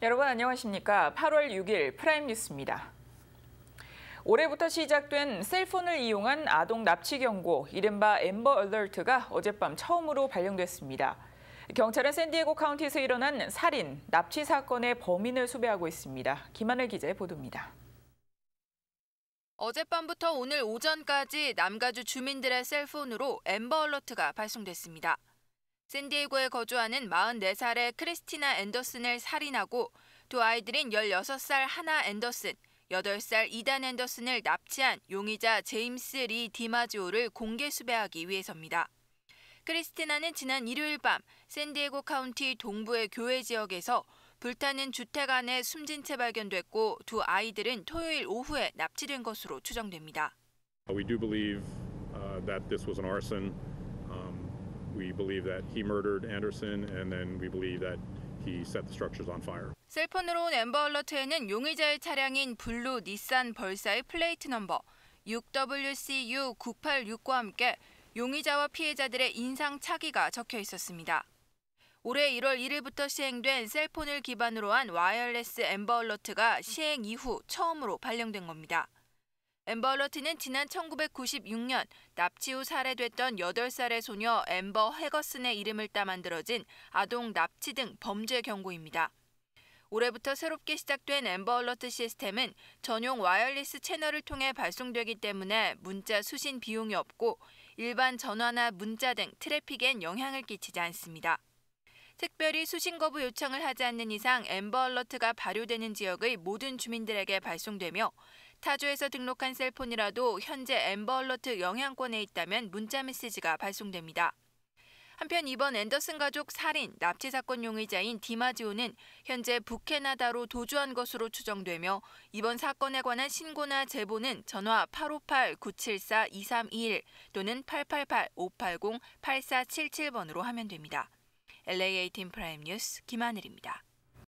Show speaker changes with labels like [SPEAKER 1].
[SPEAKER 1] 여러분 안녕하십니까? 8월 6일 프라임 뉴스입니다. 올해부터 시작된 셀폰을 이용한 아동 납치 경고, 이른바 엠버 얼러트가 어젯밤 처음으로 발령됐습니다. 경찰은 샌디에고 카운티에서 일어난 살인, 납치 사건의 범인을 수배하고 있습니다. 김하늘 기자의 보도입니다.
[SPEAKER 2] 어젯밤부터 오늘 오전까지 남가주 주민들의 셀폰으로 엠버 얼러트가 발송됐습니다. 샌디에고에 거주하는 44살의 크리스티나 앤더슨을 살인하고 두 아이들인 16살 하나 앤더슨, 8살 이단 앤더슨을 납치한 용의자 제임스 리 디마지오를 공개 수배하기 위해서입니다. 크리스티나는 지난 일요일 밤 샌디에고 카운티 동부의 교회 지역에서 불타는 주택 안에 숨진 채 발견됐고 두 아이들은 토요일 오후에 납치된 것으로 추정됩니다.
[SPEAKER 3] We do believe uh, that this was an arson. We believe that he murdered Anderson and then we believe that he set the structures on fire.
[SPEAKER 2] 셀폰으로 온 엠버 얼러트에는 용의자의 차량인 블루 닛산 벌사의 플레이트 넘버 6WCU986과 9 함께 용의자와 피해자들의 인상 차기가 적혀 있었습니다. 올해 1월 1일부터 시행된 셀폰을 기반으로 한 와이어레스 엠버 얼러트가 시행 이후 처음으로 발령된 겁니다. 앰버러트는 지난 1996년 납치 후 살해됐던 8살의 소녀 앰버 해거슨의 이름을 따 만들어진 아동 납치 등 범죄 경고입니다. 올해부터 새롭게 시작된 앰버 얼러트 시스템은 전용 와이어리스 채널을 통해 발송되기 때문에 문자 수신 비용이 없고 일반 전화나 문자 등 트래픽엔 영향을 끼치지 않습니다. 특별히 수신 거부 요청을 하지 않는 이상 앰버 얼러트가 발효되는 지역의 모든 주민들에게 발송되며 타조에서 등록한 셀폰이라도 현재 엠버얼러트 영향권에 있다면 문자 메시지가 발송됩니다. 한편 이번 앤더슨 가족 살인, 납치 사건 용의자인 디마지오는 현재 북캐나다로 도주한 것으로 추정되며 이번 사건에 관한 신고나 제보는 전화 858-974-2321 또는 888-580-8477번으로 하면 됩니다. LA 18 프라임 뉴스 김하늘입니다.